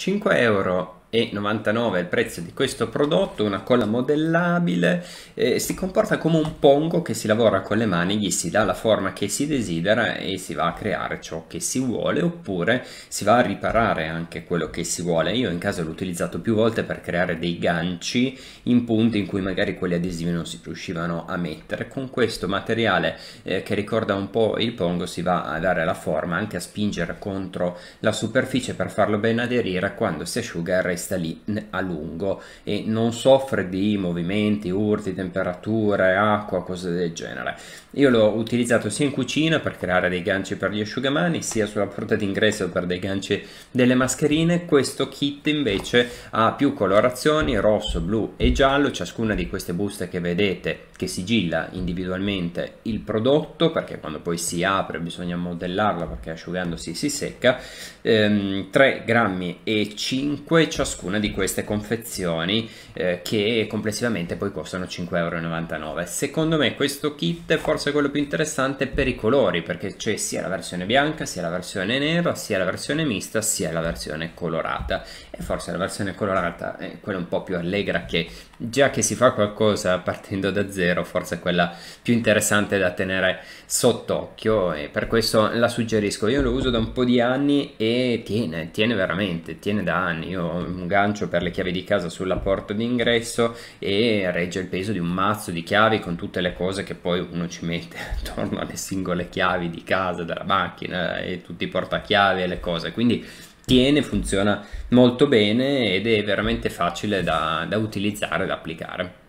5 euro e 99 è il prezzo di questo prodotto, una colla modellabile, eh, si comporta come un pongo che si lavora con le mani, gli si dà la forma che si desidera e si va a creare ciò che si vuole oppure si va a riparare anche quello che si vuole. Io in caso l'ho utilizzato più volte per creare dei ganci in punti in cui magari quelli adesivi non si riuscivano a mettere. Con questo materiale eh, che ricorda un po' il pongo si va a dare la forma, anche a spingere contro la superficie per farlo ben aderire quando si asciuga e resta lì a lungo e non soffre di movimenti, urti, temperature, acqua, cose del genere. Io l'ho utilizzato sia in cucina per creare dei ganci per gli asciugamani, sia sulla porta d'ingresso per dei ganci delle mascherine. Questo kit invece ha più colorazioni, rosso, blu e giallo, ciascuna di queste buste che vedete che sigilla individualmente il prodotto perché quando poi si apre bisogna modellarlo perché asciugandosi si secca ehm, 3 grammi e 5 ciascuno ciascuna di queste confezioni eh, che complessivamente poi costano 5,99 euro. Secondo me questo kit è forse quello più interessante per i colori perché c'è sia la versione bianca, sia la versione nera, sia la versione mista, sia la versione colorata e forse la versione colorata è quella un po' più allegra che già che si fa qualcosa partendo da zero forse è quella più interessante da tenere sott'occhio e per questo la suggerisco. Io lo uso da un po' di anni e tiene, tiene veramente, tiene da anni. Io ho un gancio per le chiavi di casa sulla porta d'ingresso e regge il peso di un mazzo di chiavi con tutte le cose che poi uno ci mette attorno alle singole chiavi di casa, della macchina e tutti i portachiavi e le cose. Quindi tiene, funziona molto bene ed è veramente facile da, da utilizzare, da applicare.